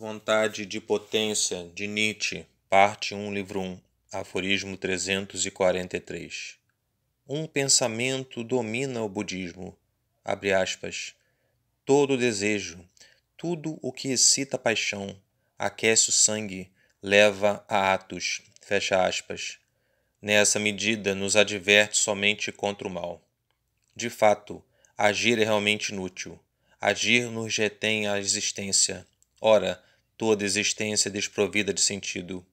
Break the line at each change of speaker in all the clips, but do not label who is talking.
Vontade de Potência, de Nietzsche, parte 1, livro 1, aforismo 343. Um pensamento domina o budismo, abre aspas, todo desejo, tudo o que excita a paixão, aquece o sangue, leva a atos, fecha aspas. Nessa medida, nos adverte somente contra o mal. De fato, agir é realmente inútil. Agir nos retém a existência. Ora, toda existência desprovida de sentido.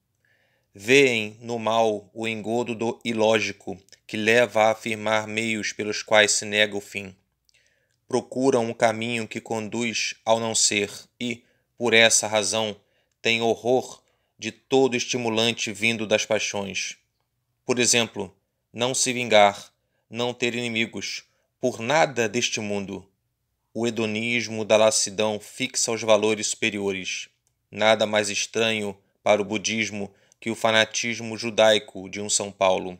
Veem no mal o engodo do ilógico, que leva a afirmar meios pelos quais se nega o fim. Procuram um caminho que conduz ao não ser e, por essa razão, têm horror de todo estimulante vindo das paixões. Por exemplo, não se vingar, não ter inimigos, por nada deste mundo. O hedonismo da lassidão fixa os valores superiores Nada mais estranho para o budismo que o fanatismo judaico de um São Paulo.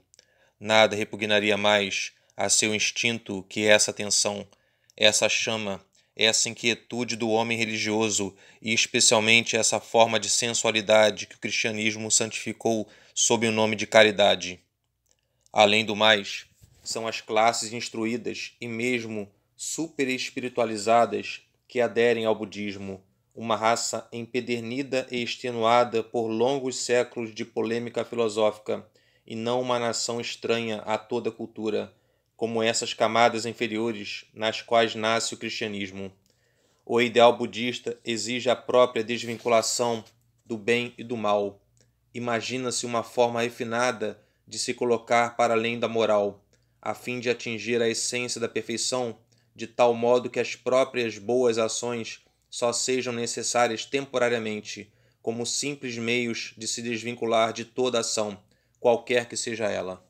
Nada repugnaria mais a seu instinto que essa tensão, essa chama, essa inquietude do homem religioso e especialmente essa forma de sensualidade que o cristianismo santificou sob o nome de caridade. Além do mais, são as classes instruídas e mesmo super-espiritualizadas que aderem ao budismo uma raça empedernida e extenuada por longos séculos de polêmica filosófica, e não uma nação estranha a toda cultura, como essas camadas inferiores nas quais nasce o cristianismo. O ideal budista exige a própria desvinculação do bem e do mal. Imagina-se uma forma refinada de se colocar para além da moral, a fim de atingir a essência da perfeição, de tal modo que as próprias boas ações só sejam necessárias temporariamente, como simples meios de se desvincular de toda ação, qualquer que seja ela.